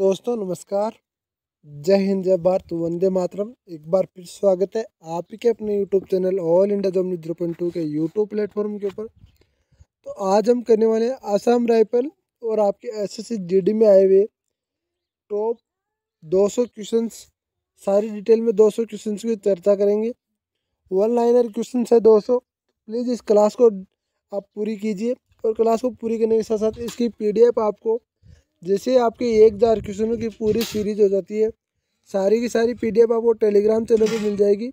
दोस्तों नमस्कार जय हिंद जय भारत वंदे मातरम एक बार फिर स्वागत है आप ही के अपने YouTube channel all India job zero point two के यूट्यूब प्लेटफॉर्म के ऊपर तो आज हम करने वाले हैं आसाम राइफल और आपके एस एस जीडी में आए हुए टॉप 200 क्वेश्चन सारी डिटेल में 200 क्वेश्चन की चर्चा करेंगे वन लाइनर क्वेश्चन है दो प्लीज़ इस क्लास को आप पूरी कीजिए और क्लास को पूरी करने के साथ साथ इसकी पी आपको जैसे आपके एक हज़ार क्वेश्चनों की पूरी सीरीज हो जाती है सारी की सारी पी आपको टेलीग्राम चैनल पर मिल जाएगी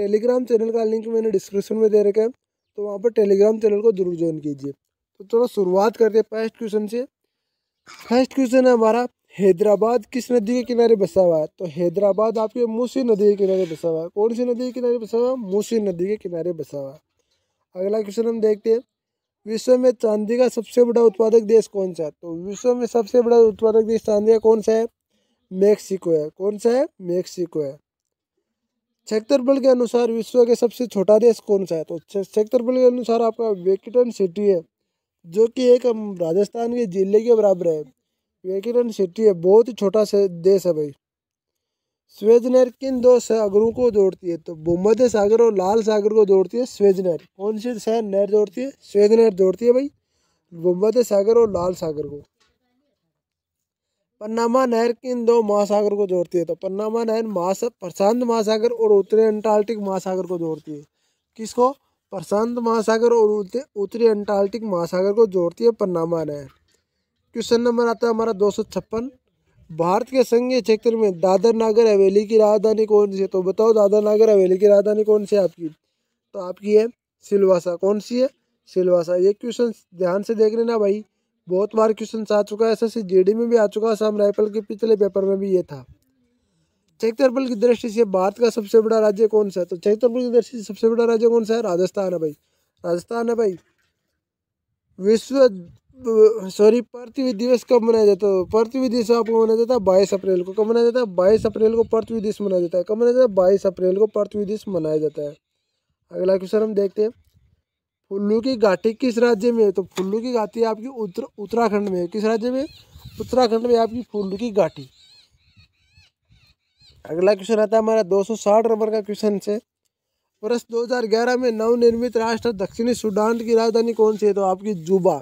टेलीग्राम चैनल का लिंक मैंने डिस्क्रिप्शन में दे रखा है तो वहाँ पर टेलीग्राम चैनल को ज़रूर ज्वाइन कीजिए तो थोड़ा शुरुआत करते हैं फर्स्ट क्वेश्चन से फर्स्ट क्वेश्चन है हमारा हैदराबाद किस नदी के किनारे बसा हुआ है तो हैदराबाद आपके मूसी नदी के किनारे बसा हुआ है कौन सी नदी के किनारे बसा हुआ है मूसी नदी के किनारे बसा हुआ है अगला क्वेश्चन हम देखते हैं विश्व में चांदी का सबसे बड़ा उत्पादक देश कौन सा है तो विश्व में सबसे बड़ा उत्पादक देश चांदी का कौन सा है मेक्सिको है कौन सा है मेक्सिको है क्षेत्रफल के अनुसार विश्व के सबसे छोटा देश कौन सा है तो क्षेत्रफल के अनुसार आपका वेकिटन सिटी है जो कि एक राजस्थान के जिले के बराबर है वेकिटन सिटी है बहुत ही छोटा देश है भाई स्वेज नहर किन दो सागरों को जोड़ती है तो भूमध्य सागर और लाल सागर को जोड़ती है स्वेज नहर कौन सी शहर नहर जोड़ती है स्वेज नहर जोड़ती है भाई भूमध्य सागर और लाल सागर को पन्नामा नहर किन दो महासागर को जोड़ती है तो पन्नामा नहर महास प्रशांत महासागर और उत्तरी अंटार्कटिक महासागर को जोड़ती है किसको प्रशांत महासागर और उत्तरी अंटार्कटिक महासागर को जोड़ती है पन्नामा नहर क्वेश्चन नंबर आता है हमारा दो सौ छप्पन भारत के संघीय क्षेत्र में दादर नागर हवेली की राजधानी कौन सी है तो बताओ दादर नागर हवेली की राजधानी कौन सी है आपकी तो आपकी है सिलवासा कौन सी है सिलवासा ये क्वेश्चन ध्यान से देख लेना भाई बहुत बार क्वेश्चन आ चुका है ऐसा जेडी में भी आ चुका है साम राइफल के पिछले पेपर में भी ये था क्षेत्रफल की दृष्टि से भारत का सबसे बड़ा राज्य कौन सा है तो क्षेत्रफल की दृष्टि से सबसे बड़ा राज्य कौन सा है राजस्थान है भाई राजस्थान है भाई विश्व सॉरी पृथ्वी दिवस कब मनाया जाता है पृथ्वी दिवस आपको मनाया जाता है बाईस अप्रैल को कब मनाया जाता है बाईस अप्रैल को पृथ्वी दिवस मनाया जाता है कब मनाया जाता है बाईस अप्रैल को पृथ्वी दिवस मनाया जाता है अगला क्वेश्चन हम देखते हैं फुल्लू की घाटी किस राज्य में है तो फुल्लू की घाटी आपकी उत्तर उत्तराखंड में है किस राज्य में उत्तराखंड में आपकी फुल्लू की घाटी अगला क्वेश्चन आता है हमारा 260 नंबर का क्वेश्चन से वर्ष 2011 में नवनिर्मित राष्ट्र दक्षिणी सूडान की राजधानी कौन सी है तो आपकी जुबा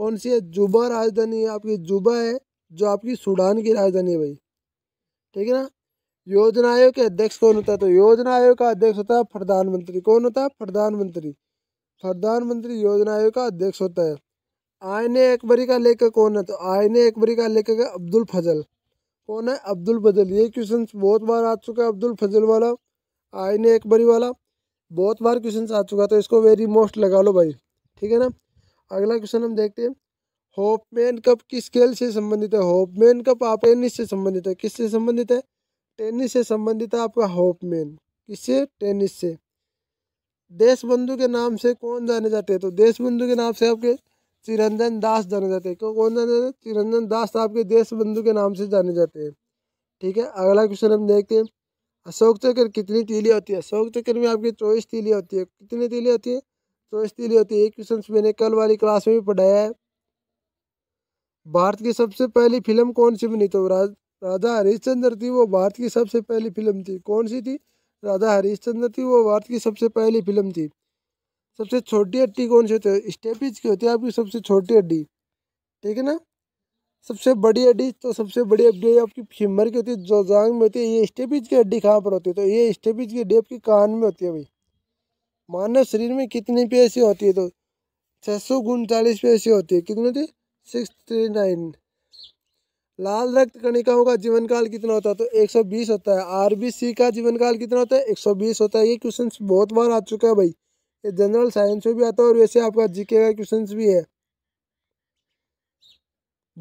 कौन सी है जुबा राजधानी है आपकी जुबा है जो आपकी सूडान की राजधानी है भाई ठीक है ना योजना आयोग के अध्यक्ष कौन होता है तो योजना आयोग का अध्यक्ष होता है प्रधानमंत्री कौन होता है प्रधानमंत्री प्रधानमंत्री योजना आयोग का अध्यक्ष होता है आयने अकबरी का लेखक कौन है तो आयने अकबरी का लेखक है अब्दुल फजल कौन है अब्दुल फजल ये क्वेश्चन बहुत बार आ चुका है अब्दुल फजल वाला आयने अकबरी वाला बहुत बार क्वेश्चन आ चुका तो इसको वेरी मोस्ट लगा लो भाई ठीक है ना अगला क्वेश्चन हम देखते हैं होपमैन कप किस खेल से संबंधित है होपमैन कप आप टेनिस से संबंधित है किससे संबंधित है टेनिस से संबंधित है आपका होपमैन किससे टेनिस से देश बंधु के नाम से कौन जाने जाते हैं तो देश बंधु के नाम से आपके चिरंजन दास जाने जाते हैं क्यों कौन जाने जाते हैं चिरंजन दास तो आपके देश बंधु के नाम से जाने जाते हैं ठीक है अगला क्वेश्चन हम देखते हैं अशोक चक्र कितनी तीलियाँ होती है अशोक चक्र में आपकी चौबीस तीलियाँ होती है कितनी तीलियाँ होती है तो इसलिए होती है क्वेश्चन मैंने कल वाली क्लास में भी पढ़ाया है भारत की सबसे पहली फिल्म कौन सी बनी तो राज, राजा हरिश्चंद्र थी वो भारत की सबसे पहली फिल्म थी कौन सी थी राधा हरिश्चंद्र थी वो भारत की सबसे पहली फिल्म थी सबसे छोटी हड्डी कौन सी होती है स्टेपिज की होती है आपकी सबसे छोटी हड्डी ठीक है ना सबसे बड़ी हड्डी तो सबसे बड़ी हड्डी आपकी फिमर की होती है जोजांग में होती है ये स्टेपिज की हड्डी कहाँ पर होती है तो ये स्टेपिज की हड्डी आपकी कान में होती है भाई मानव शरीर में कितनी पेशी होती है तो छः सौ उनचालीस पेशी होती है कितनी होती है सिक्स थ्री नाइन लाल रक्त कणिकाओं का जीवन काल कितना होता है तो 120 होता है आरबीसी का जीवन काल कितना होता है 120 होता है ये क्वेश्चन बहुत बार आ चुका है भाई ये जनरल साइंस में भी आता है और वैसे आपका जीके का क्वेश्चन भी है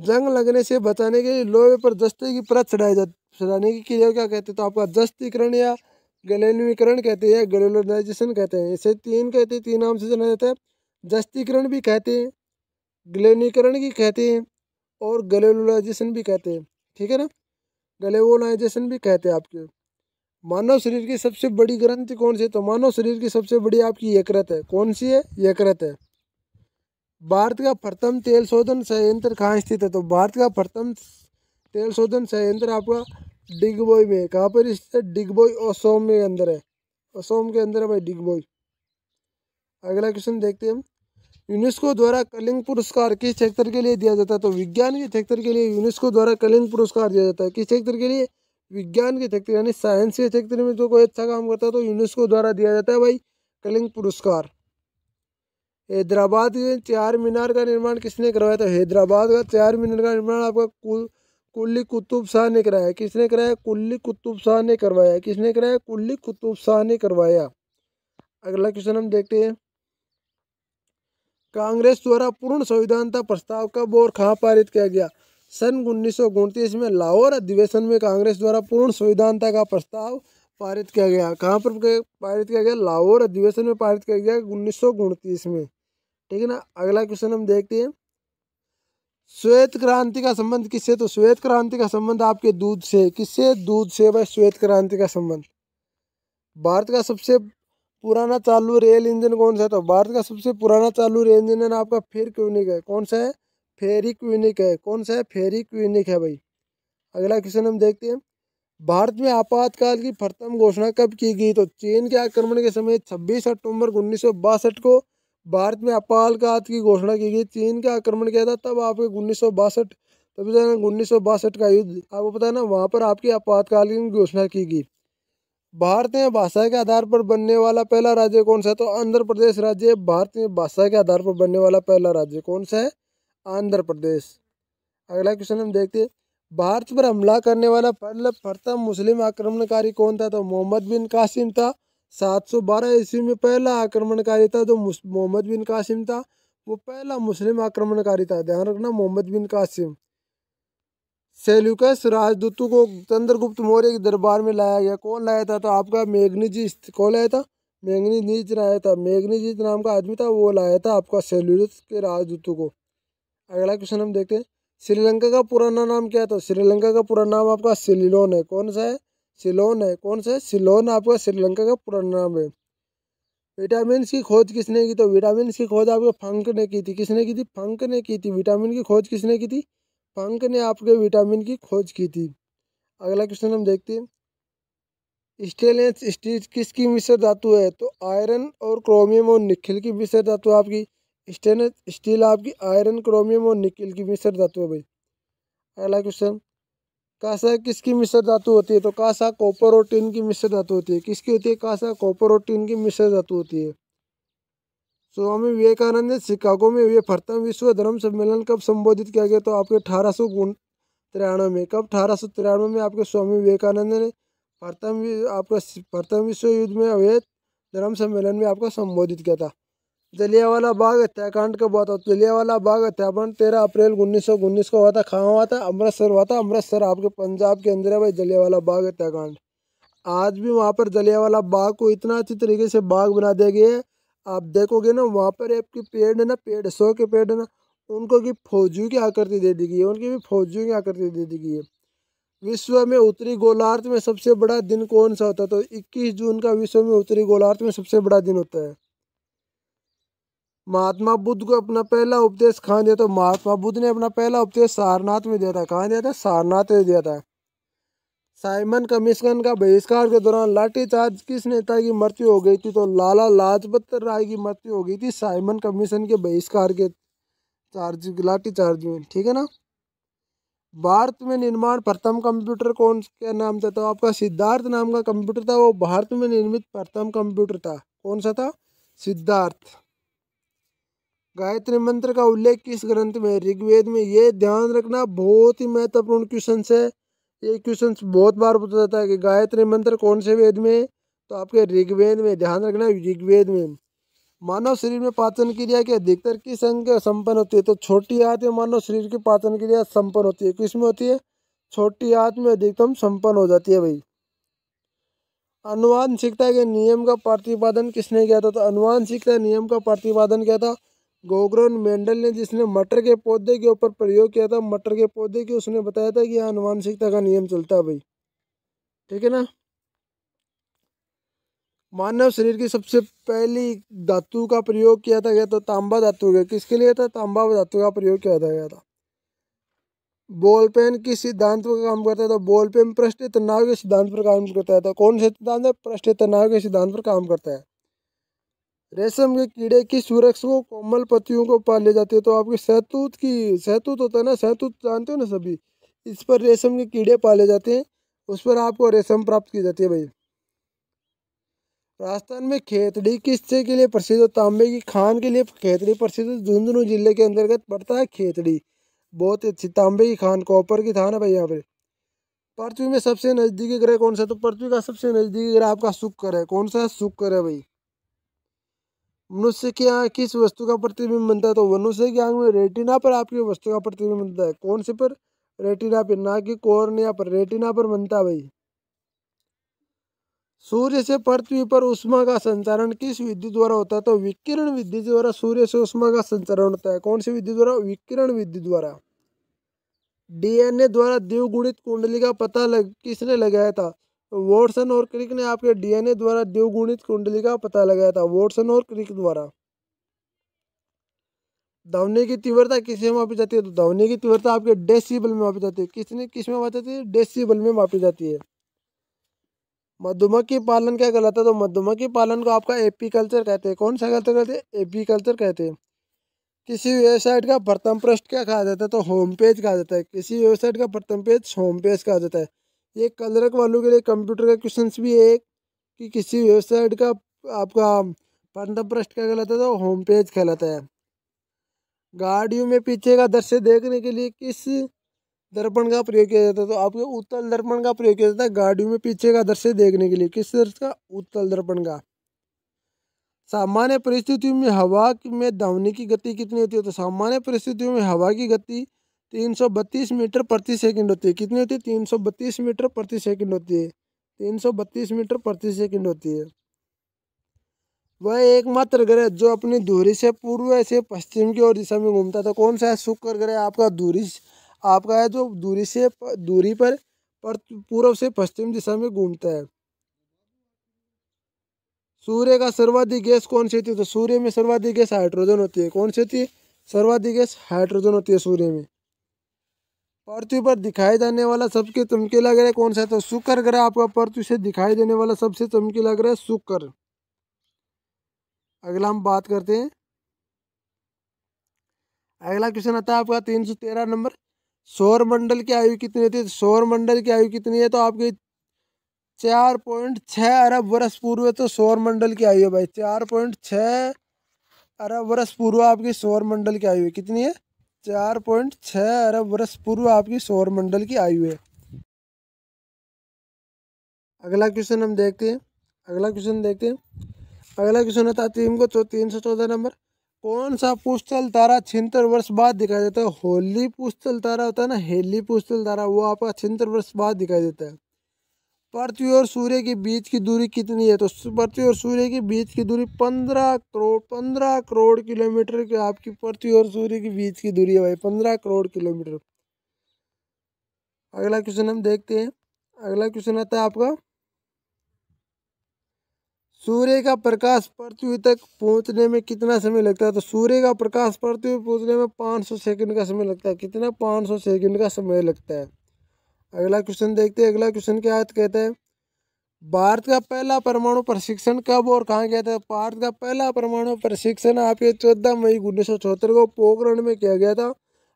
जंग लगने से बचाने के लिए लोहे पर दस्ते की परत चढ़ाई जाती चढ़ाने की क्रिया क्या कहते हैं तो आपका दस्तीकरण या गलेनवीकरण कहते हैं गलेलोनाइजेशन कहते हैं इसे तीन कहते हैं तीन नाम से जाना जाता है जस्तीकरण भी कहते हैं ग्लेनीकरण भी कहते हैं और गलेलोनाइजेशन भी कहते हैं ठीक है ना ग्लेवोलाइजेशन भी कहते हैं आपके मानव शरीर की सबसे बड़ी ग्रंथि कौन सी है तो मानव शरीर की सबसे बड़ी आपकी यकृत है कौन सी है यकृत है भारत का प्रथम तेल शोधन संयंत्र कहाँ स्थित है तो भारत का प्रथम तेल शोधन संयंत्र आपका डिग बॉय में कहाँ पर स्थित है बॉय असोम में अंदर है असोम के अंदर है भाई डिग बॉय अगला क्वेश्चन देखते हैं हम यूनेस्को द्वारा कलिंग पुरस्कार किस क्षेत्र के लिए दिया जाता है तो विज्ञान के क्षेत्र के लिए यूनेस्को द्वारा कलिंग पुरस्कार दिया जाता है किस क्षेत्र के लिए विज्ञान के क्षेत्र यानी साइंस के क्षेत्र में जो कोई अच्छा काम करता है तो यूनेस्को द्वारा दिया जाता है भाई कलिंग पुरस्कार हैदराबाद के चार मीनार का निर्माण किसने करवाया था हैदराबाद का चार मीनार का निर्माण आपका कुल कुल्ली कुतुब शाह ने कराया किसने कराया कुल्ली कुतुब शाह ने करवाया किसने कराया कुल्ली कुतुब शाह ने करवाया अगला क्वेश्चन हम देखते हैं कांग्रेस द्वारा पूर्ण संविधानता प्रस्ताव कब और कहाँ पारित किया गया सन उन्नीस में लाहौर अधिवेशन में कांग्रेस द्वारा पूर्ण संविधानता का प्रस्ताव पारित किया गया कहाँ पर पारित किया गया लाहौर अधिवेशन में पारित किया गया उन्नीस में ठीक है ना अगला क्वेश्चन हम देखते हैं श्वेत क्रांति का संबंध किससे तो श्वेत क्रांति का संबंध आपके दूध से किससे दूध से भाई श्वेत क्रांति का संबंध भारत का सबसे पुराना चालू रेल इंजन कौन सा है तो भारत का सबसे पुराना चालू रेल इंजन है आपका फेर क्यूनिक है कौन सा है फेरी क्यूनिक है कौन सा है फेरी क्यूनिक है भाई अगला क्वेश्चन हम देखते हैं भारत में आपातकाल की प्रथम घोषणा कब की गई तो चीन के आक्रमण के समय छब्बीस अक्टूबर उन्नीस को भारत में अपाल का हाथ की घोषणा की गई चीन का आक्रमण किया था तब आपके उन्नीस सौ बासठ तभी तो उन्नीस सौ बासठ का युद्ध आपको पता है ना वहाँ पर आपकी आपातकालीन घोषणा की गई भारतीय भाषा के आधार पर बनने वाला पहला राज्य कौन सा है तो आंध्र प्रदेश राज्य भारतीय भाषा के आधार पर बनने वाला पहला राज्य कौन सा है आंध्र प्रदेश अगला क्वेश्चन हम देखते हैं भारत पर हमला करने वाला पहला प्रथम मुस्लिम आक्रमणकारी कौन था तो मोहम्मद बिन कासिम था सात सौ बारह ईस्वी में पहला आक्रमणकारी था जो मोहम्मद बिन कासिम था वो पहला मुस्लिम आक्रमणकारी था ध्यान रखना मोहम्मद बिन कासिम सेल्यूकस राजदूतों को चंद्रगुप्त मौर्य के दरबार में लाया गया कौन लाया था तो आपका मेघनीजी कौन लाया था मेघनी नीच लाया था मेघनीजीत नाम का आदमी था वो लाया था आपका सेल्यूकस के राजदूतों को अगला क्वेश्चन हम देखते हैं श्रीलंका का पुराना नाम क्या था श्रीलंका का पुराना नाम आपका सिलोन है कौन सा है सिलोन है कौन सा है सिलोन आपका श्रीलंका का पुराना नाम है विटामिन की खोज किसने की तो विटामिन की खोज आपके फंक ने की थी किसने की थी फंक ने की थी विटामिन की खोज किसने की थी फंक ने आपके विटामिन की खोज की थी अगला क्वेश्चन हम देखते हैं स्टेनलेस स्टील किसकी मिश्र धातु है तो आयरन और क्रोमियम और निखिल की मिश्र धातु आपकी स्टेनलेस स्टील आपकी आयरन क्रोमियम और निखिल की मिश्र धातु है भाई अगला क्वेश्चन कासा किसकी मिश्र धातु होती है तो कासा कॉपर और टिन की मिश्र धातु होती है किसकी होती है कासा कॉपर और टिन की मिश्र धातु होती है स्वामी विवेकानंद ने शिकागो में हुए प्रथम विश्व धर्म सम्मेलन कब संबोधित किया गया तो आपके अठारह सौ तिरानवे में कब अठारह सौ तिरानवे में आपके स्वामी विवेकानंद ने प्रथम आपका प्रथम विश्व युद्ध में हुए धर्म सम्मेलन में आपका संबोधित किया था वाला बाग हत्याकांड का बहुत जलिया वाला बाग हत्याकांड तेरह अप्रैल उन्नीस सौ उन्नीस को हुआ था कहाँ हुआ था अमृतसर हुआ था अमृतसर आपके पंजाब के अंदर है भाई वाला बाग हत्याकांड आज भी वहाँ पर वाला बाग को इतना अच्छी तरीके से बाग बना दिया गया है आप देखोगे ना वहाँ पर आपके पेड़ है ना पेड़ सौ के पेड़ है ना उनको की फौजियों की आकृति दे दी गई है उनकी भी फौजियों की आकृति दे दी गई है विश्व में उत्तरी गोलार्ध में सबसे बड़ा दिन कौन सा होता है तो 21 जून का विश्व में उत्तरी गोलार्ध में सबसे बड़ा दिन होता है महात्मा बुद्ध को अपना पहला उपदेश कहाँ दिया था महात्मा बुद्ध ने अपना पहला उपदेश सारनाथ में दिया था कहाँ दिया था सारनाथ में दिया था साइमन कमीशन का बहिष्कार के दौरान लाठीचार्ज किस नेता की मृत्यु हो गई थी तो लाला लाजपत राय की मृत्यु हो गई थी साइमन कमीशन के बहिष्कार के चार्ज लाठीचार्ज में ठीक है ना भारत में निर्माण प्रथम कंप्यूटर कौन क्या नाम था तो आपका सिद्धार्थ नाम का कंप्यूटर था वो भारत में निर्मित प्रथम कंप्यूटर था कौन सा था सिद्धार्थ गायत्री मंत्र का उल्लेख किस ग्रंथ में ऋग्वेद में ये ध्यान रखना बहुत ही महत्वपूर्ण क्वेश्चन है ये क्वेश्चन बहुत बार पूछा जाता है कि गायत्री मंत्र कौन से वेद में तो आपके ऋग्वेद में ध्यान रखना ऋग्वेद में मानव शरीर में पाचन क्रिया के अधिकतर किस अंग संपन्न होती है तो छोटी हाथ में मानव शरीर की पाचन क्रिया संपन्न होती है किस में होती है छोटी हाथ में अधिकतम संपन्न हो जाती है भाई अनुवांशिकता के नियम का प्रतिपादन किसने किया था तो अनुवांशिकता नियम का प्रतिपादन किया था गोग्रोन मेंडल ने जिसने मटर के पौधे के ऊपर प्रयोग किया था मटर के पौधे के उसने बताया था कि यहाँ अनुवांशिकता का नियम चलता है भाई ठीक है ना मानव शरीर की सबसे पहली धातु का प्रयोग किया था गया तो तांबा धातु का किसके लिए था तांबा धातु का प्रयोग किया था गया था बॉल पेन किस सिद्धांत पर काम करता है तो बॉल पेन पृष्ठ तनाव के सिद्धांत पर काम करता है तो कौन से सिद्धांत है पृष्ठ तनाव के सिद्धांत पर काम करता है रेशम के कीड़े की सुरक्ष को कोमल पत्तियों को पाले जाते हैं तो आपके सहतूत की सहतूत होता है ना सहतूत जानते हो ना सभी इस पर रेशम के कीड़े पाले जाते हैं उस पर आपको रेशम प्राप्त की जाती है भाई राजस्थान में खेतड़ी किस के लिए प्रसिद्ध है तांबे की खान के लिए खेतड़ी प्रसिद्ध है झुंझुनू जिले के अंतर्गत पड़ता है खेतड़ी बहुत अच्छी तांबे की खान कॉपर की थान है भाई यहाँ पर पृथ्वी में सबसे नज़दीकी ग्रह कौन सा तो पृथ्वी का सबसे नज़दीकी ग्रह आपका शुक्र है कौन सा शुक्र है भाई मनुष्य की आँख किस वस्तु का प्रतिबिंब बनता है तो मनुष्य की आँख में रेटिना पर आपकी वस्तु का प्रतिबिंब बनता है कौन से पर रेटिना पर ना कि कोर्निया पर रेटिना पर बनता है भाई सूर्य से पृथ्वी पर उष्मा का संचारण किस विद्युत द्वारा होता है तो विकिरण विद्युत द्वारा सूर्य से उष्मा का संचारण होता है कौन सी विद्युत द्वारा विकिरण विद्युत द्वारा डीएनए द्वारा देवगुणित कुंडली का पता लग किसने लगाया था वॉटसन और क्रिक ने आपके डीएनए द्वारा द्विगुणित कुंडली का पता लगाया था वॉटसन और क्रिक द्वारा धवनी की तीव्रता किसमें मापी जाती है तो धवनी की तीव्रता आपके डेसीबल में मापी जाती है किसने किस में मापी जाती है डेसीबल में मापी जाती है मधुमक्खी पालन क्या कहलाता है तो मधुमक्खी पालन को आपका एपीकल्चर कहते हैं कौन सा कल्चर कहते हैं एपीकल्चर कहते हैं किसी वेबसाइट का प्रथम पृष्ठ क्या कहा जाता है तो होम पेज कहा जाता है किसी वेबसाइट का प्रथम पेज होम पेज कहा जाता है ये कलरक वालों के लिए कंप्यूटर का क्वेश्चन भी है एक कि किसी वेबसाइट का आपका पंद्रह प्रश्न क्या कहलाता है तो होम पेज कहलाता है गाड़ियों में पीछे का दृश्य देखने के लिए किस दर्पण का प्रयोग किया जाता है तो आपके उत्तल दर्पण का प्रयोग किया जाता है गाड़ियों में पीछे का दृश्य देखने के लिए किस दर्श का उत्तल दर्पण का सामान्य परिस्थितियों में हवा में दावनी की गति कितनी होती है तो सामान्य परिस्थितियों में हवा की गति तीन सौ बत्तीस मीटर प्रति सेकंड होती है कितनी होती है तीन सौ बत्तीस मीटर प्रति सेकंड होती है तीन सौ बत्तीस मीटर प्रति सेकंड होती है वह एकमात्र ग्रह जो अपनी धूरी से पूर्व से पश्चिम की ओर दिशा में घूमता था कौन सा है शुक्र ग्रह आपका दूरी आपका है जो दूरी से दूरी पर, पर पूर्व से पश्चिम दिशा में घूमता है सूर्य का सर्वाधिक गैस कौन सी होती है तो सूर्य में सर्वाधिक गैस हाइड्रोजन होती है कौन सी होती है सर्वाधिक गैस हाइड्रोजन होती है सूर्य में पृथ्वी पर दिखाई देने वाला सबसे चमकी लग रहा है कौन सा है तो शुक्र ग्रह आपका पृथ्वी से दिखाई देने वाला सबसे चमकी लग रहा है शुक्र अगला हम बात करते हैं अगला क्वेश्चन आता है आपका तीन सौ तेरह नंबर सौर मंडल की आयु कितनी होती है तो सौर मंडल की आयु कितनी है तो आपकी चार पॉइंट छः अरब वर्ष पूर्व तो सौर मंडल की आयु है भाई चार पॉइंट छः अरब वर्ष पूर्व आपकी सौर मंडल की आयु है कितनी है चार पॉइंट छः अरब वर्ष पूर्व आपकी सौरमंडल की आयु है अगला क्वेश्चन हम देखते हैं अगला क्वेश्चन देखते हैं अगला क्वेश्चन होता है को को तो तीन सौ चौदह नंबर कौन सा पुस्तल तारा छिहत्तर वर्ष बाद दिखाई देता है होली पुस्तल तारा होता है ना हेली पुस्तल तारा वो आपका छिहत्तर वर्ष बाद दिखाई देता है पृथ्वी और सूर्य के बीच की दूरी कितनी है तो पृथ्वी और सूर्य के बीच की दूरी पंद्रह करोड़ पंद्रह करोड़ किलोमीटर की आपकी पृथ्वी और सूर्य के बीच की दूरी है भाई पंद्रह करोड़ किलोमीटर अगला क्वेश्चन हम देखते हैं अगला क्वेश्चन आता है आपका सूर्य का प्रकाश पृथ्वी तक पहुंचने में कितना समय लगता है तो सूर्य का प्रकाश पृथ्वी पहुंचने में 500 सेकंड का समय लगता है कितना 500 सेकंड का समय लगता है अगला क्वेश्चन देखते हैं अगला क्वेश्चन क्या कहते हैं भारत का पहला परमाणु प्रशिक्षण कब और कहाँ गया था भारत का पहला परमाणु प्रशिक्षण आपके चौदह मई उन्नीस को पोखरण में किया गया था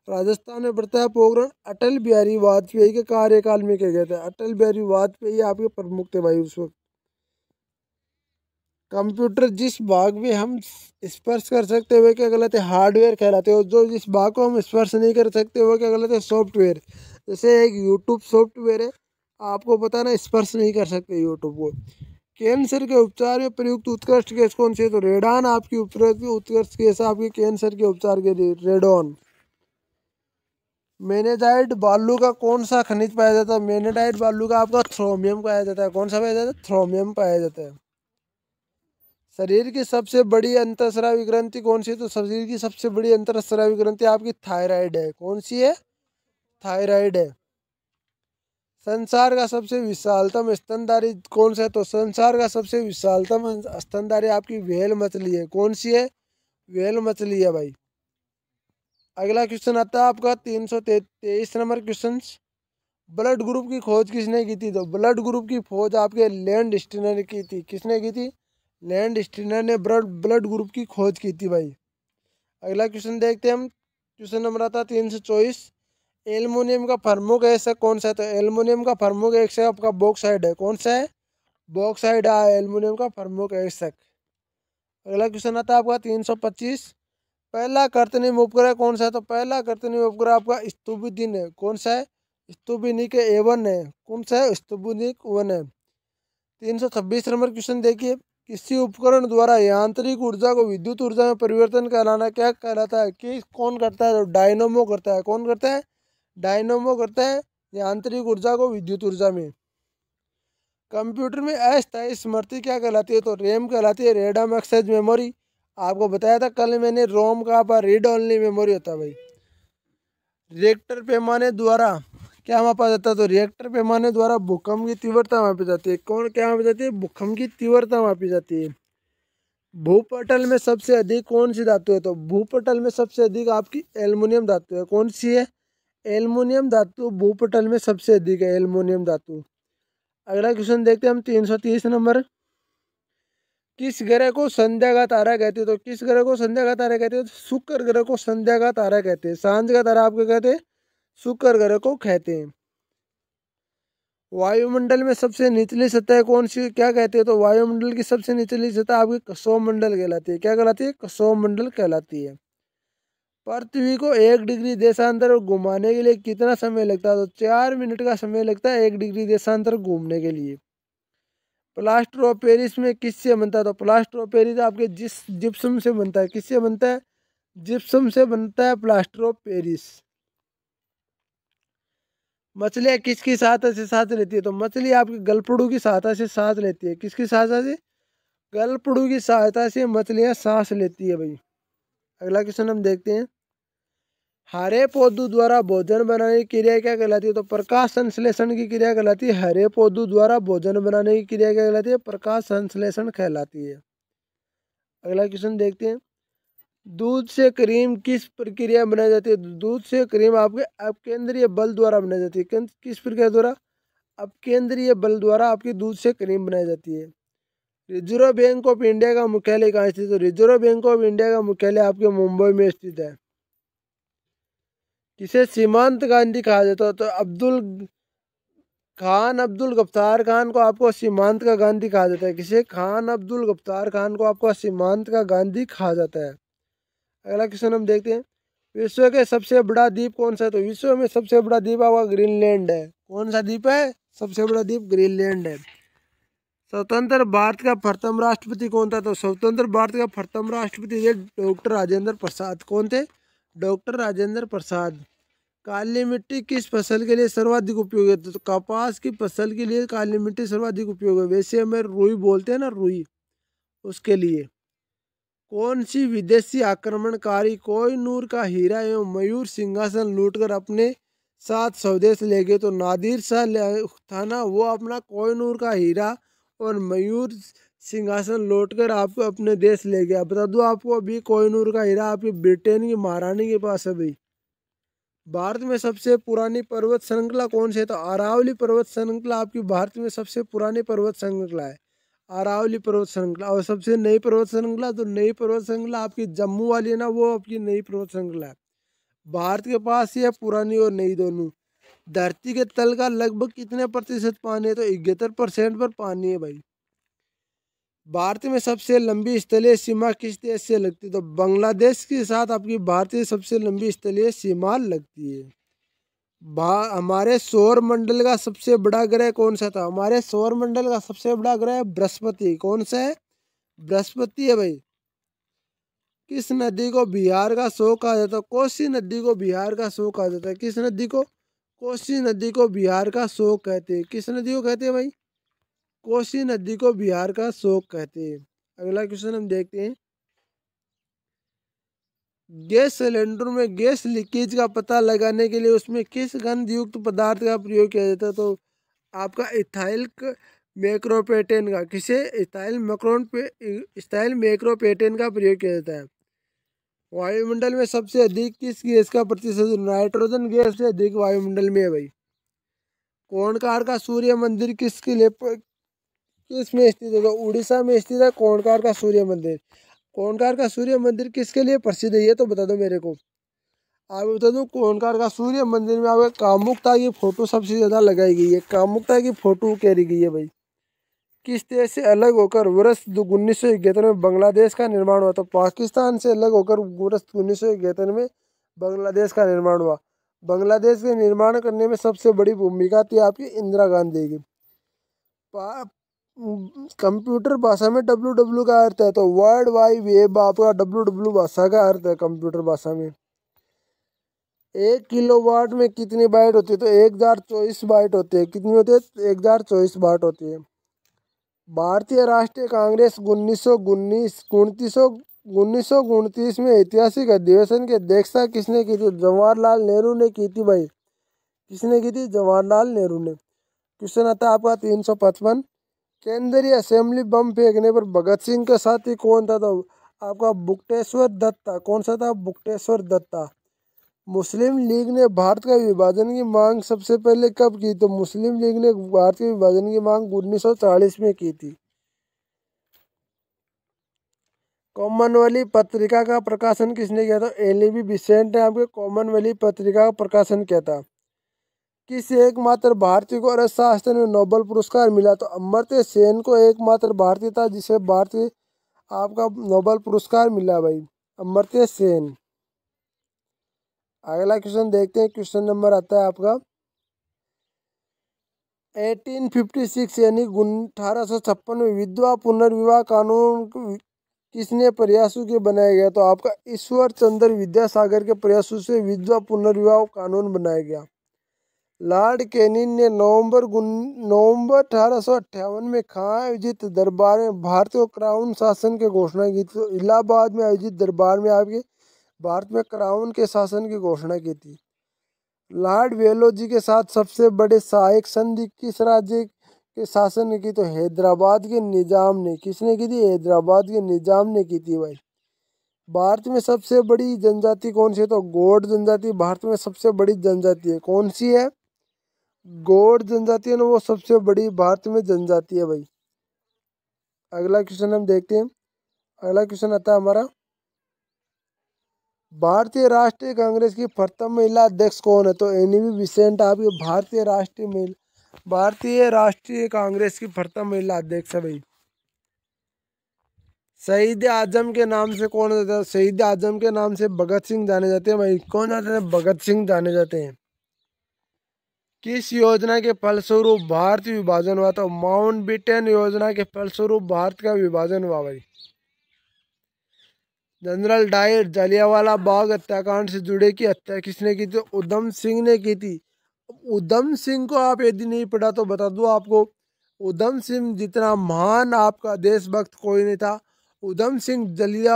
राजस्थान में पड़ता है पोखरण अटल बिहारी वाजपेयी के कार्यकाल में किया गया था अटल बिहारी वाजपेयी आपके प्रमुख थे भाई उस वक्त कंप्यूटर जिस भाग में हम स्पर्श कर सकते हुए क्या गलत है हार्डवेयर कहलाते हैं और जो जिस भाग को हम स्पर्श नहीं कर सकते हुए क्या गलत है सॉफ्टवेयर जैसे एक यूट्यूब सॉफ्टवेयर है आपको पता ना स्पर्श नहीं कर सकते यूट्यूब को कैंसर के उपचार में प्रयुक्त उत्कृष्ट गैस कौन सी तो है तो रेडॉन आपकी उत्कृष्ट गैस आपके कैंसर के उपचार के लिए रेडॉन मैनेजाइट बालू का कौन सा खनिज पाया जाता है मैनेडाइट बालू का आपका थ्रोमियम पाया जाता है कौन सा पाया जाता है थ्रोमियम पाया जाता है शरीर की सबसे बड़ी अंतरस्रावी ग्रंथि कौन सी है तो शरीर की सबसे बड़ी अंतरस्रावी ग्रंथि आपकी थायराइड है कौन सी है थायराइड है संसार का सबसे विशालतम स्तनधारी कौन सा है तो संसार का सबसे विशालतम स्तनधारी आपकी व्हेल मछली है कौन सी है व्हेल मछली है भाई अगला क्वेश्चन आता है आपका तीन सौ तेईस नंबर क्वेश्चन ब्लड ग्रुप की खोज किसने की थी तो ब्लड ग्रुप की खोज आपके लैंड स्टिनर ने की थी किसने की थी लैंड स्टिनर ने ब्लड ब्लड ग्रुप की खोज की थी भाई अगला क्वेश्चन देखते हैं हम क्वेश्चन नंबर आता है तीन सौ चौबीस एलमोनियम का फर्मुक ऐसा कौन सा है तो एलमिनियम का फर्मुक एक आपका बॉक्साइड है कौन सा है बॉक्साइड है एलमोनियम का फर्मुक एक अगला क्वेश्चन आता है आपका तीन सौ पच्चीस पहला कर्तनी उपग्रह कौन सा है तो पहला कर्तनी उपग्रह आपका स्तुबिदिन है कौन सा है स्तुबिनिक एवन है कौन सा है स्तुबिनिक वन है तीन सौ छब्बीस नंबर क्वेश्चन देखिए किसी उपकरण द्वारा यांत्रिक ऊर्जा को विद्युत ऊर्जा में परिवर्तन कराना क्या कहलाता है कि कौन करता है तो डायनोमो करता है कौन करता है डायनोमो करता है या आंतरिक ऊर्जा को विद्युत ऊर्जा में कंप्यूटर में अस्थायी स्मृति क्या कहलाती है तो रेम कहलाती है रेडम एक्सेज मेमोरी आपको बताया था कल मैंने रोम कहा पर रीड ऑनली मेमोरी होता भाई रिएक्टर पैमाने द्वारा क्या मापा जाता है तो रिएक्टर पैमाने द्वारा भूकंप की तीव्रता मापी जाती है कौन क्या मापी जाती है भूकंप की तीव्रता मापी जाती है भूपटल में सबसे अधिक कौन सी धातु है तो भूपटल में सबसे अधिक आपकी एल्युमिनियम धातु है कौन सी है एलमोनियम धातु भूपटल में सबसे अधिक है एलमोनियम धातु अगला क्वेश्चन देखते हैं हम तीन सौ तीस नंबर किस ग्रह को संध्या का तारा कहते हैं तो किस ग्रह को संध्या का तारा कहते हैं तो शुक्र ग्रह को संध्या का तारा कहते हैं सांझ का तारा आपको कहते हैं शुक्र ग्रह को कहते हैं वायुमंडल में सबसे निचली सतह कौन सी क्या कहते हैं तो वायुमंडल की सबसे निचली सतह आपकी कसौ मंडल कहलाती है क्या कहलाती है कसौ मंडल कहलाती है पृथ्वी को एक डिग्री देशांतर घुमाने के लिए कितना समय लगता है तो चार मिनट का समय लगता है एक डिग्री देशांतर घूमने के लिए प्लास्टर ऑफ पेरिस में किससे बनता है तो प्लास्टर ऑफ पेरिस आपके जिस जिप्सम से बनता है किससे बनता है जिप्सम से बनता है प्लास्टर ऑफ पेरिस मछलियाँ किसकी सहायता से साथ लेती है तो मछली आपके गलपड़ू की सहायता से साथ लेती है किसकी सहायता से गलपड़ू की सहायता से मछलियाँ सांस लेती है भाई अगला क्वेश्चन हम देखते हैं हरे पौधों द्वारा भोजन बनाने की क्रिया क्या कहलाती है तो प्रकाश संश्लेषण की क्रिया कहलाती है हरे पौधों द्वारा भोजन बनाने की क्रिया क्या कहलाती है प्रकाश संश्लेषण कहलाती है अगला क्वेश्चन देखते हैं दूध से क्रीम किस प्रक्रिया बनाई जाती है दूध से क्रीम आपके अपकेंद्रीय बल द्वारा बनाई जाती है किस प्रक्रिया द्वारा अपकेंद्रीय बल द्वारा आपकी दूध से क्रीम बनाई जाती है रिजर्व बैंक ऑफ इंडिया का मुख्यालय कहाँ स्थित है तो रिजर्व बैंक ऑफ इंडिया का मुख्यालय आपके मुंबई में स्थित है किसे सीमांत गांधी कहा जाता है तो अब्दुल खान अब्दुल गफ्तार खान को आपको सीमांत का गांधी कहा जाता है किसे खान अब्दुल गफ्तार खान को आपको सीमांत का गांधी कहा जाता है अगला क्वेश्चन हम देखते हैं विश्व के सबसे बड़ा द्वीप कौन सा है तो विश्व में सबसे बड़ा द्वीप आपका ग्रीनलैंड है कौन सा द्वीप है सबसे बड़ा द्वीप ग्रीनलैंड है स्वतंत्र भारत का प्रथम राष्ट्रपति कौन था तो स्वतंत्र भारत का प्रथम राष्ट्रपति थे डॉक्टर राजेंद्र प्रसाद कौन थे डॉक्टर राजेंद्र प्रसाद काली मिट्टी किस फसल के लिए सर्वाधिक उपयोगी है तो कपास की फसल के लिए काली मिट्टी सर्वाधिक उपयोग है वैसे हमें रुई बोलते हैं ना रुई उसके लिए कौन सी विदेशी आक्रमणकारी कोई नूर का हीरा एवं मयूर सिंहासन लूटकर अपने साथ स्वदेश ले गए तो नादिर शाह था ना वो अपना नूर का हीरा और मयूर सिंहासन लौटकर आपको अपने देश ले गया बता दूँ आपको अभी कोहिनूर का हीरा आपकी ब्रिटेन की महारानी के पास है भाई भारत में सबसे पुरानी पर्वत श्रृंखला कौन सी है तो अरावली पर्वत श्रृंखला आपकी भारत में सबसे पुरानी पर्वत श्रृंखला है अरावली पर्वत श्रृंखला और सबसे नई पर्वत श्रृंखला तो नई पर्वत श्रृंखला आपकी जम्मू वाली है ना वो आपकी नई पर्वत श्रृंखला है भारत के पास ही है पुरानी और नई दोनों धरती के तल का लगभग कितने प्रतिशत पानी है तो इकहत्तर परसेंट पर पानी है भाई भारत में सबसे लंबी स्थलीय सीमा किस देश से लगती है तो बांग्लादेश के साथ आपकी भारतीय सबसे लंबी स्थलीय सीमा लगती है हमारे सौर मंडल का सबसे बड़ा ग्रह कौन सा था हमारे सौर मंडल का सबसे बड़ा ग्रह है बृहस्पति कौन सा है बृहस्पति है भाई किस नदी को बिहार का शोक कहा जाता है कौन सी नदी को बिहार का शोक कहा जाता है किस नदी को कोसी नदी को बिहार का शोक कहते हैं किस नदी को कहते हैं भाई कोसी नदी को बिहार का शोक कहते हैं अगला क्वेश्चन हम देखते हैं गैस सिलेंडर में गैस लीकेज का पता लगाने के लिए उसमें किस गंधयुक्त पदार्थ का प्रयोग किया जाता है तो आपका इथाइल मैक्रोपेटेन का किसे इथाइल मैक्रोन पे इथाइल मैक्रोपेटेन का प्रयोग किया जाता है वायुमंडल में सबसे अधिक किस गैस का प्रतिशत नाइट्रोजन गैस से अधिक वायुमंडल में है भाई कोणकार का सूर्य मंदिर किसके लिए किस में स्थित होगा उड़ीसा में स्थित है कोणकार का सूर्य मंदिर कोणकार का सूर्य मंदिर किसके लिए प्रसिद्ध है ये तो बता दो मेरे को आप बता दूँ कोणकार का सूर्य मंदिर में आप कामुकता की फ़ोटो सबसे ज़्यादा लगाई गई है कामुकता की फ़ोटो कह रही गई है भाई किस देश से अलग होकर वर्ष उन्नीस सौ इकहत्तर में बांग्लादेश का निर्माण हुआ तो पाकिस्तान से अलग होकर वर्ष उन्नीस सौ इकहत्तर में बांग्लादेश का निर्माण हुआ बांग्लादेश के निर्माण करने में सबसे बड़ी भूमिका थी आपकी इंदिरा गांधी की कंप्यूटर भाषा में डब्ल्यू डब्ल्यू का अर्थ है तो वर्ल्ड वाइड वेब आपका डब्ल्यू डब्ल्यू भाषा का अर्थ है कंप्यूटर भाषा में एक किलो वाट में कितनी बाइट होती है तो एक हज़ार चौबीस बाइट होती है कितनी होती है एक हज़ार चौबीस बाइट होती है भारतीय राष्ट्रीय कांग्रेस उन्नीस सौ उन्नीस उन्नीस सौ उनतीस में ऐतिहासिक अधिवेशन की अध्यक्षता किसने की थी जवाहरलाल नेहरू ने की थी भाई किसने की थी जवाहरलाल नेहरू ने क्वेश्चन आता है आपका तीन सौ पचपन केंद्रीय असेंबली बम फेंकने पर भगत सिंह के ही कौन था तो आपका बुकटेश्वर दत्ता कौन सा था बुकटेश्वर दत्ता मुस्लिम लीग ने भारत का विभाजन की मांग सबसे पहले कब की तो मुस्लिम लीग ने भारत के विभाजन की मांग उन्नीस में की थी कॉमनवेली पत्रिका का प्रकाशन किसने किया था एलिबी बिसेंट ने आपके कॉमनवेली पत्रिका का प्रकाशन किया था किस एकमात्र भारतीय को अर्थशास्त्र में नोबल पुरस्कार मिला तो अमर्त्य सेन को एकमात्र भारतीय था जिसे भारतीय आपका नोबल पुरस्कार मिला भाई अमर्त्य सेन अगला क्वेश्चन देखते हैं क्वेश्चन नंबर आता है आपका 1856 यानी अठारह में विधवा पुनर्विवाह कानून किसने प्रयासों के बनाया गया तो आपका ईश्वर चंद्र विद्यासागर के प्रयासों से विधवा पुनर्विवाह कानून बनाया गया लॉर्ड कैनिन ने नवंबर नवंबर अठारह में कहाँ आयोजित दरबार में भारतीय क्राउन शासन की घोषणा की तो इलाहाबाद में आयोजित दरबार में आपके भारत में क्राउन के शासन की घोषणा की थी लॉर्ड वेलोजी के साथ सबसे बड़े सहायक संधि किस राज्य के शासन ने की तो हैदराबाद के निज़ाम ने किसने की थी हैदराबाद के निज़ाम ने की थी भाई भारत में सबसे बड़ी जनजाति कौन सी है तो गोड जनजाति भारत में सबसे बड़ी जनजाति है कौन सी है गोड जनजाति है ना वो सबसे बड़ी भारत में जनजाति है भाई अगला क्वेश्चन हम देखते हैं अगला क्वेश्चन आता है हमारा भारतीय राष्ट्रीय कांग्रेस की प्रथम महिला अध्यक्ष कौन है तो एनी वी विसेंट आप भारतीय राष्ट्रीय महिला भारतीय राष्ट्रीय कांग्रेस की प्रथम महिला अध्यक्ष है भाई शहीद आजम के नाम से कौन जाता है तो शहीद आजम के नाम से भगत सिंह जाने जाते हैं भाई कौन जाते हैं भगत सिंह जाने जाते हैं किस योजना के फलस्वरूप भारत विभाजन हुआ था तो माउंट बिटेन योजना के फलस्वरूप भारत का विभाजन हुआ भाई जनरल डायर जलियावाला बाग हत्याकांड से जुड़े की हत्या किसने की थी उधम सिंह ने की थी उधम सिंह को आप यदि नहीं पढ़ा तो बता दूँ आपको उधम सिंह जितना महान आपका देशभक्त कोई नहीं था उधम सिंह जलिया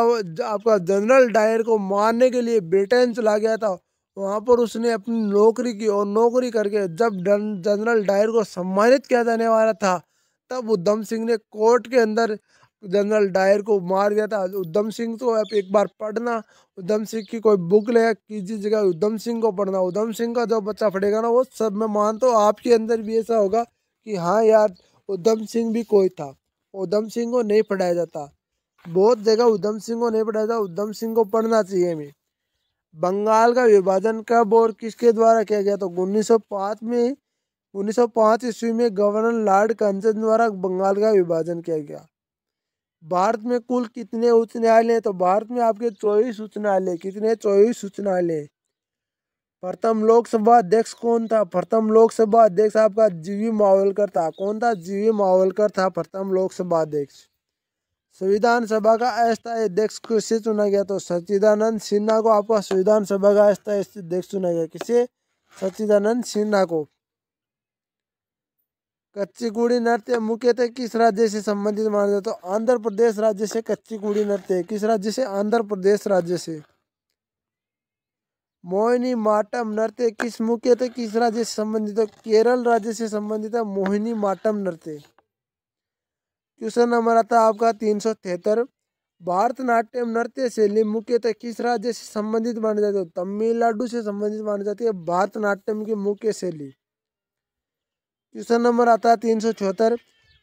आपका जनरल डायर को मारने के लिए ब्रिटेन चला गया था वहाँ पर उसने अपनी नौकरी की और नौकरी करके जब जनरल डायर को सम्मानित किया जाने वाला था तब उधम सिंह ने कोर्ट के अंदर जनरल डायर को मार दिया था उधम सिंह तो आप एक बार पढ़ना उधम सिंह की कोई बुक ले कीजिए जगह उधम सिंह को पढ़ना उधम सिंह का जो बच्चा फटेगा ना वो सब मैं मानता हूँ आपके अंदर भी ऐसा होगा कि हाँ यार उधम सिंह भी कोई था उधम सिंह को नहीं पढ़ाया जाता बहुत जगह उधम सिंह को नहीं पढ़ाया जाता उधम सिंह को पढ़ना चाहिए हमें बंगाल का विभाजन कब और किसके द्वारा किया गया तो उन्नीस में 1905 ईस्वी में गवर्नर लॉर्ड कंचन द्वारा बंगाल का विभाजन किया गया भारत में कुल कितने उच्च न्यायालय हैं तो भारत में आपके चौबीस उच्च न्यायालय कितने चौबीस उच्च न्यायालय प्रथम लोकसभा अध्यक्ष कौन था प्रथम लोकसभा अध्यक्ष आपका जीवी मावलकर था कौन था जीवी मावलकर था प्रथम लोकसभा अध्यक्ष संविधान सभा का अस्थायी अध्यक्ष किसे चुना गया तो सच्चिदानंद सिन्हा को आपका संविधान सभा का अस्थायी अध्यक्ष चुना गया किसे सच्चिदानंद सिन्हा को कच्ची कुड़ी नृत्य मुख्यतः किस राज्य से संबंधित माना जाता है तो आंध्र प्रदेश राज्य से कच्ची कुड़ी नृत्य किस राज्य से आंध्र प्रदेश राज्य से मोहिनी माटम नृत्य किस मुख्यतः किस राज्य से संबंधित है केरल राज्य से संबंधित है मोहिनी माटम नृत्य क्वेश्चन नंबर आता है आपका तीन सौ तिहत्तर भारतनाट्यम नृत्य शैली मुख्यतः किस राज्य से संबंधित मानी जाती है तमिलनाडु से संबंधित मानी जाती है भारतनाट्यम की मुख्य शैली क्वेश्चन नंबर आता है तीन सौ चौहत्तर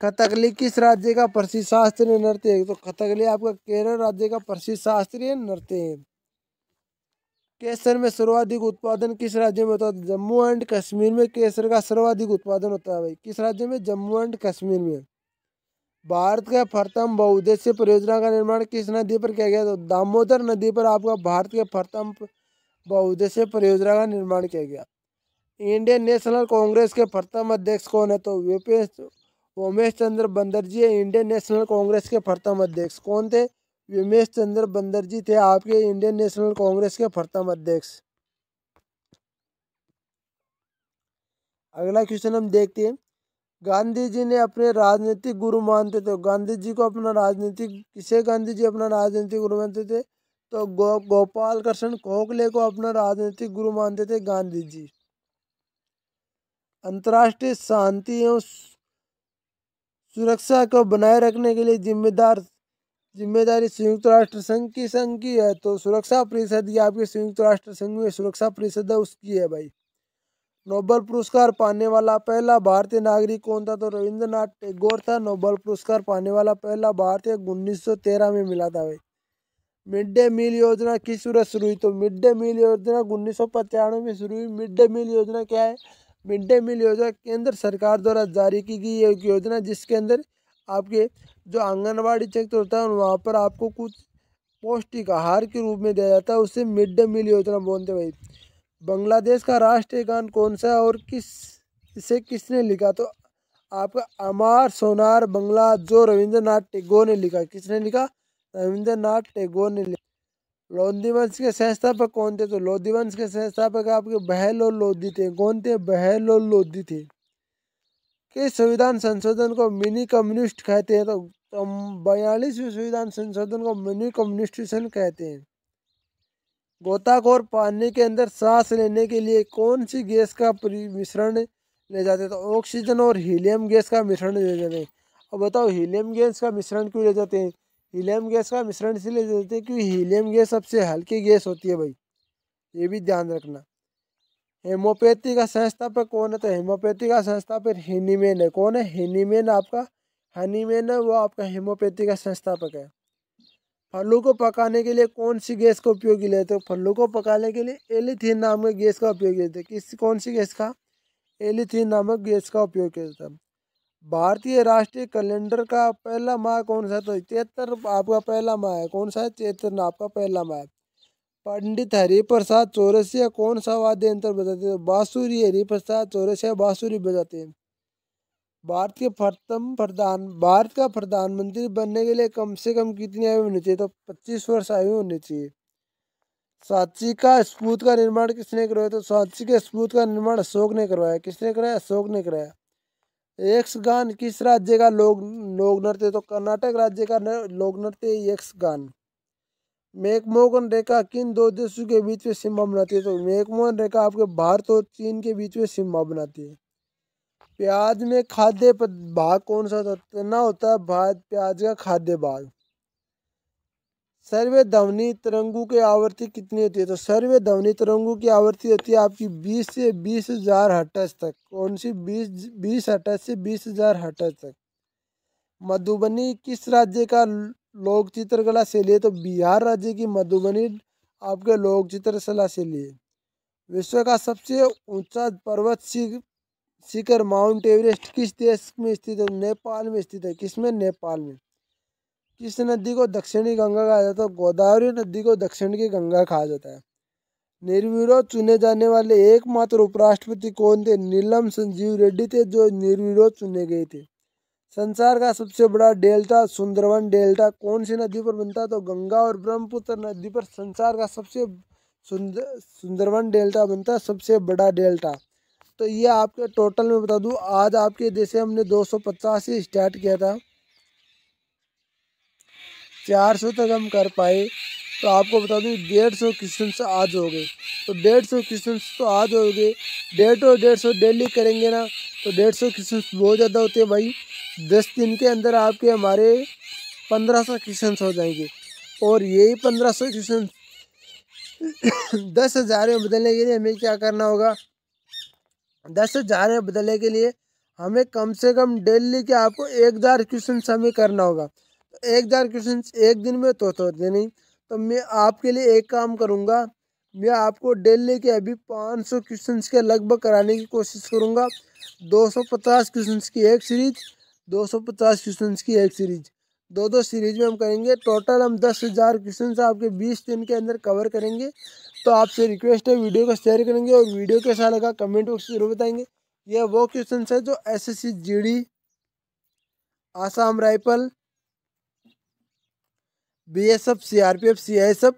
कथकली किस राज्य का प्रसिद्ध शास्त्रीय नृत्य है तो कथकली आपका केरल राज्य का प्रसिद्ध शास्त्रीय नृत्य है केसर में सर्वाधिक उत्पादन किस राज्य में होता है तो जम्मू एंड कश्मीर में केसर का सर्वाधिक उत्पादन होता है भाई किस राज्य में जम्मू एंड कश्मीर में भारत का प्रथम बहुउद्देश्य परियोजना का निर्माण किस नदी पर किया गया तो दामोदर नदी पर आपका भारत के प्रथम बहुउद्देश्य परियोजना का निर्माण किया गया इंडियन नेशनल कांग्रेस के प्रथम अध्यक्ष कौन है तो यूपी उमेश चंद्र है इंडियन नेशनल कांग्रेस के प्रथम अध्यक्ष कौन थे उमेश चंद्र बंदरजी थे आपके इंडियन नेशनल कांग्रेस के प्रथम अध्यक्ष अगला क्वेश्चन हम देखते हैं गांधी जी ने अपने राजनीतिक गुरु मानते थे गांधी जी को अपना राजनीतिक किसे गांधी जी अपना राजनीतिक गुरु मानते थे तो गो गोपाल कृष्ण खोखले को अपना राजनीतिक गुरु मानते थे गांधी जी अंतर्राष्ट्रीय शांति एवं सुरक्षा को बनाए रखने के लिए जिम्मेदार जिम्मेदारी संयुक्त राष्ट्र संघ की संघ की है तो सुरक्षा परिषद ये आपके संयुक्त राष्ट्र संघ में सुरक्षा परिषद है उसकी है भाई नोबल पुरस्कार पाने वाला पहला भारतीय नागरिक कौन था तो रविंद्रनाथ टैगोर था नोबल पुरस्कार पाने वाला पहला भारतीय उन्नीस में मिला था भाई मिड डे मील योजना किस सूरत शुरू हुई तो मिड डे मील योजना उन्नीस में शुरू हुई मिड डे मील योजना क्या है मिड डे मील योजना केंद्र सरकार द्वारा जारी की गई एक योजना जिसके अंदर आपके जो आंगनबाड़ी क्षेत्र होता है वहाँ पर आपको कुछ पौष्टिक आहार के रूप में दिया जाता है उसे मिड डे मील योजना बोलते भाई बांग्लादेश का राष्ट्रीय गान कौन सा है और किस इसे किसने लिखा तो आपका अमार सोनार बंगला जो रविंद्रनाथ टैगोर ने लिखा किसने लिखा रविंद्रनाथ टैगोर ने लिखा लोधी वंश के संस्थापक कौन थे तो लोधी वंश के संस्थापक आपके बहल और लोधी थे कौन थे बहल और लोधी थे किस संविधान संशोधन को मिनी कम्युनिस्ट कहते हैं तो, तो बयालीसवें संविधान संशोधन को मिनी कम्युनिस्टेशन कहते हैं गोताखोर पानी के अंदर सांस लेने के लिए कौन सी गैस का मिश्रण ले जाते हैं तो ऑक्सीजन और हीलियम गैस का मिश्रण ले जाते हैं अब बताओ हीलियम गैस का मिश्रण क्यों ले जाते हैं हीलियम गैस का मिश्रण इसलिए देते हैं क्योंकि हीलियम गैस सबसे हल्की गैस होती है भाई ये भी ध्यान रखना हेमोपैथी का संस्थापक कौन है तो हेमोपैथी का संस्थापक हिनीमेन है कौन है हिनीमेन आपका हनीमेन है वो आपका हेमोपैथी का संस्थापक है फलों को पकाने के लिए कौन सी गैस का उपयोग लेते हैं फलों को पकाने के लिए एलिथीन नाम के गैस का उपयोग लेते हैं किस कौन सी गैस का एलिथीन नामक गैस का उपयोग करता भारतीय राष्ट्रीय कैलेंडर का पहला माह कौन सा तो चैत्र आपका पहला माह है कौन सा है चैत्र आपका पहला माह है पंडित हरिप्रसाद चौरसिया कौन सा वाद्य यंत्र बजाते हैं बाँसुरी हरिप्रसाद चौरसिया बाँसुरी बजाते हैं भारत के प्रथम प्रधान भारत का प्रधानमंत्री बनने के लिए कम से कम कितनी आयु होनी चाहिए तो पच्चीस वर्ष आयु होनी चाहिए साची का स्पूत का निर्माण किसने करवाया तो साची के स्पूत का निर्माण अशोक ने करवाया किसने कराया अशोक ने कराया यक्ष गान किस राज्य का लोग लोक नृत्य तो कर्नाटक राज्य का लोक नृत्य यक्ष गान रेखा किन दो देशों के बीच में सीमा बनाती है तो मेकमोहन रेखा आपके भारत और चीन के बीच में सीमा बनाती है प्याज में खाद्य भाग कौन सा होता है तो तना होता है प्याज का खाद्य भाग सर्वे ध्वनि तरंगों की आवृत्ति कितनी होती है तो सर्वे ध्वनि तरंगों की आवृत्ति होती है आपकी बीस से बीस हजार हटस तक कौन सी बीस बीस हटस से बीस हजार हटस तक मधुबनी किस राज्य का लोक चित्रकला शैली है तो बिहार राज्य की मधुबनी आपके लोक चित्रकला शैली है विश्व का सबसे ऊंचा पर्वत शिखर माउंट एवरेस्ट किस देश में स्थित है तो नेपाल में स्थित है किसमें नेपाल में जिस नदी को दक्षिणी गंगा कहा जाता है तो गोदावरी नदी को दक्षिण की गंगा कहा जाता है निर्विरोध चुने जाने वाले एकमात्र उपराष्ट्रपति कौन थे नीलम संजीव रेड्डी थे जो निर्विरोध चुने गए थे संसार का सबसे बड़ा डेल्टा सुंदरवन डेल्टा कौन सी नदी पर बनता है तो गंगा और ब्रह्मपुत्र नदी पर संसार का सबसे सुंदर सुंदरवन डेल्टा बनता है सबसे बड़ा डेल्टा तो ये आपके टोटल में बता दूँ आज आपके जैसे हमने दो सौ स्टार्ट किया था चार सौ तक हम कर पाए तो आपको बता दूँ डेढ़ सौ क्वेश्चन आज हो गए तो डेढ़ सौ क्वेश्चन तो आज हो गए डेढ़ और डेढ़ सौ डेली करेंगे ना तो डेढ़ सौ क्वेश्चन बहुत ज़्यादा होते हैं भाई दस दिन के अंदर आपके हमारे पंद्रह सौ क्वेश्चन हो जाएंगे और यही पंद्रह सौ क्वेश्चन दस हज़ार में बदलने के लिए हमें क्या करना होगा दस हज़ार में बदलने के लिए हमें कम से कम डेली के आपको एक हज़ार क्वेश्चन हमें करना होगा तो एक हज़ार क्वेश्चन एक दिन में तो होते तो नहीं तो मैं आपके लिए एक काम करूँगा मैं आपको डेली के अभी 500 क्वेश्चन के लगभग कराने की कोशिश करूँगा 250 क्वेश्चन की एक सीरीज 250 क्वेश्चन की एक सीरीज दो दो सीरीज में हम करेंगे टोटल हम दस हज़ार क्वेश्चन आपके बीस दिन के अंदर कवर करेंगे तो आपसे रिक्वेस्ट है वीडियो को शेयर करेंगे और वीडियो कैसा लगा कमेंट बॉक्स जरूर बताएंगे यह वो क्वेश्चन है जो S S C Assam rifle B S F C R P F C S F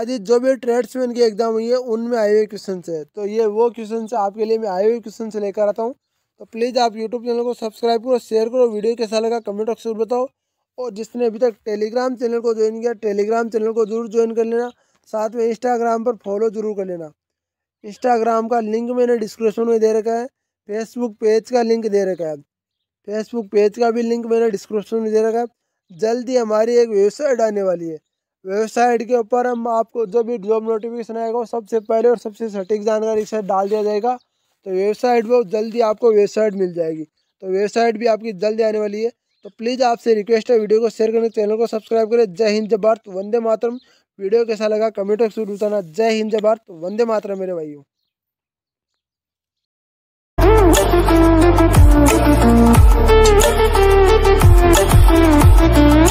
आदि जो भी ट्रेड्समैन के एग्जाम हुई है उनमें आए हुए क्वेश्चन है तो ये वो क्वेश्चन है आपके लिए मैं आए हुए क्वेश्चन से लेकर आता हूँ तो प्लीज़ आप यूट्यूब चैनल को सब्सक्राइब करो शेयर करो वीडियो कैसा लगा कमेंट बॉक्स में बताओ और जिसने अभी तक टेलीग्राम चैनल को ज्वाइन किया टेलीग्राम चैनल को जरूर ज्वाइन कर लेना साथ में इंस्टाग्राम पर फॉलो जरूर कर लेना इंस्टाग्राम का लिंक मैंने डिस्क्रिप्शन में दे रखा है फेसबुक पेज का लिंक दे रखा है फेसबुक पेज का भी लिंक मैंने डिस्क्रिप्शन में दे रखा है जल्दी हमारी एक वेबसाइट आने वाली है वेबसाइट के ऊपर हम आपको जो भी जॉब नोटिफिकेशन आएगा वो सबसे पहले और सबसे सटीक जानकारी से डाल दिया जाएगा तो वेबसाइट वो जल्दी आपको वेबसाइट मिल जाएगी तो वेबसाइट भी आपकी जल्दी आने वाली है तो प्लीज़ आपसे रिक्वेस्ट है वीडियो को शेयर करें चैनल को सब्सक्राइब करें जय हिंद जय भारत वंदे मातरम वीडियो कैसा लगा कमेंट बॉक्स में बताना जय हिंद जय भारत वंदे मातरम मेरे भाइयों Thank Mm-hmm.